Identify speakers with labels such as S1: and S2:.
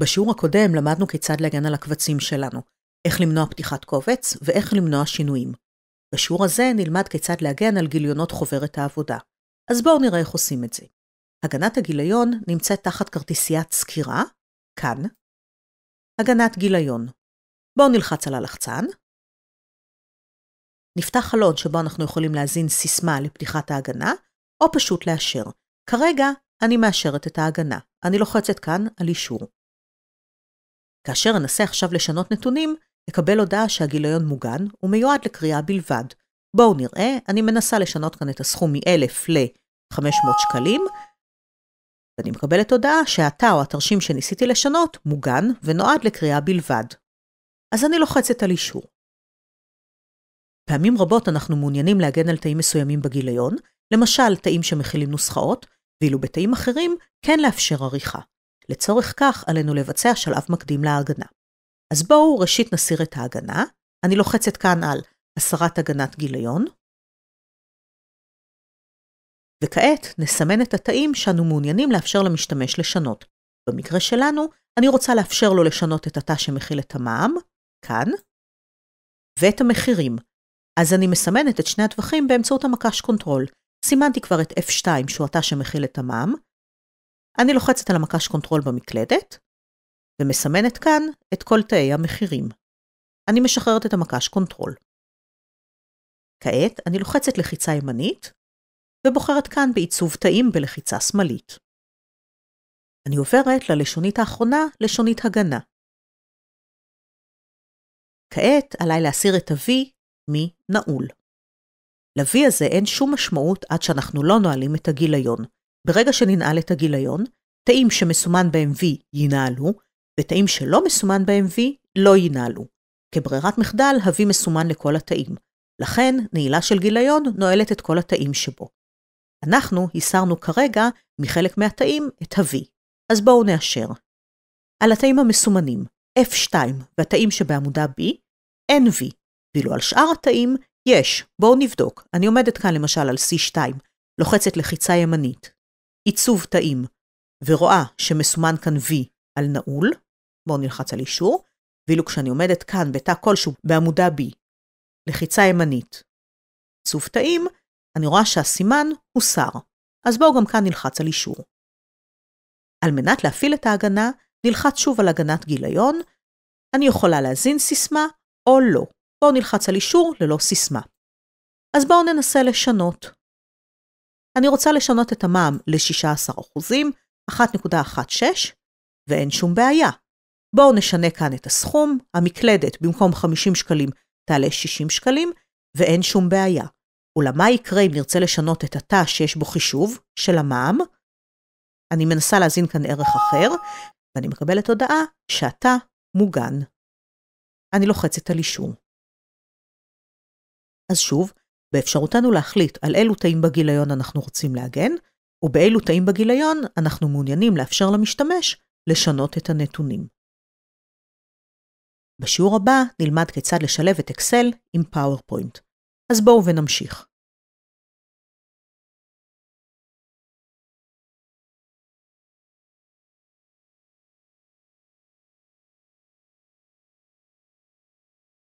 S1: בשיעור הקודם למדנו כיצד להגן על הקבצים שלנו, איך למנוע פתיחת קובץ ואיך למנוע שינויים. בשיעור הזה נלמד כיצד להגן על גיליונות חוברת העבודה. אז בואו נראה איך עושים את זה. הגנת הגיליון נמצאת תחת כרטיסיית סקירה, כאן. הגנת גיליון. בואו נלחץ על הלחצן. נפתח חלון שבו אנחנו יכולים להזין סיסמה לפתיחת ההגנה, או פשוט לאשר. כרגע אני מאשרת את ההגנה. אני לוחצת כאן על אישור. כאשר אנסה עכשיו לשנות נתונים, אקבל הודעה שהגיליון מוגן ומיועד לקריאה בלבד. בואו נראה, אני מנסה לשנות כאן את הסכום מ-1,000 ל-500 שקלים, ואני מקבלת הודעה שהתא או התרשים שניסיתי לשנות מוגן ונועד לקריאה בלבד. אז אני לוחצת על אישור. פעמים רבות אנחנו מעוניינים להגן על תאים מסוימים בגיליון, למשל תאים שמכילים נוסחאות, ואילו בתאים אחרים כן לאפשר עריכה. לצורך כך עלינו לבצע שלב מקדים להגנה. אז בואו ראשית נסיר את ההגנה, אני לוחצת כאן על הסרת הגנת גיליון, וכעת נסמן את התאים שאנו מעוניינים לאפשר למשתמש לשנות. במקרה שלנו, אני רוצה לאפשר לו לשנות את התא שמכיל את המע"מ, כאן, ואת המחירים. אז אני מסמנת את שני הטווחים באמצעות המקש קונטרול. סימנתי כבר את F2 שהוא התא שמכיל את המע"מ, אני לוחצת על המקש קונטרול במקלדת, ומסמנת כאן את כל תאי המחירים. אני משחררת את המקש קונטרול. כעת אני לוחצת לחיצה ימנית, ובוחרת כאן בעיצוב תאים בלחיצה שמאלית. אני עוברת ללשונית האחרונה, לשונית הגנה. כעת עליי להסיר את ה-V מנעול. ל-V הזה אין שום משמעות עד שאנחנו לא נועלים את הגיליון, ברגע שננעל את הגיליון, תאים שמסומן בהם V ינעלו, ותאים שלא מסומן בהם V לא ינעלו. כברירת מחדל, ה-V מסומן לכל התאים. לכן, נעילה של גיליון נועלת את כל התאים שבו. אנחנו הסרנו כרגע מחלק מהתאים את ה-V, אז בואו נאשר. על התאים המסומנים F2 והתאים שבעמודה B, אין V, ואילו על שאר התאים יש, בואו נבדוק. אני עומדת כאן למשל על C2, לוחצת לחיצה ימנית, עיצוב תאים, ורואה שמסומן כאן V על נעול, בואו נלחץ על אישור, ואילו כשאני עומדת כאן בתא כלשהו בעמודה B, לחיצה ימנית, עיצוב תאים, אני רואה שהסימן הוסר, אז בואו גם כאן נלחץ על אישור. על מנת להפעיל את ההגנה, נלחץ שוב על הגנת גיליון, אני יכולה להזין סיסמה או לא. בואו נלחץ על אישור ללא סיסמה. אז בואו ננסה לשנות. אני רוצה לשנות את המע"מ ל-16%, 1.16, ואין שום בעיה. בואו נשנה כאן את הסכום, המקלדת במקום 50 שקלים תעלה 60 שקלים, ואין שום בעיה. אולם מה יקרה אם נרצה לשנות את התא שיש בו חישוב של המע"מ? אני מנסה להזין כאן ערך אחר, ואני מקבלת הודעה שהתא מוגן. אני לוחצת על אישור. אז שוב, באפשרותנו להחליט על אילו תאים בגיליון אנחנו רוצים להגן, ובאילו תאים בגיליון אנחנו מעוניינים לאפשר למשתמש לשנות את הנתונים. בשיעור הבא נלמד כיצד לשלב את אקסל עם פאורפוינט. אז בואו ונמשיך.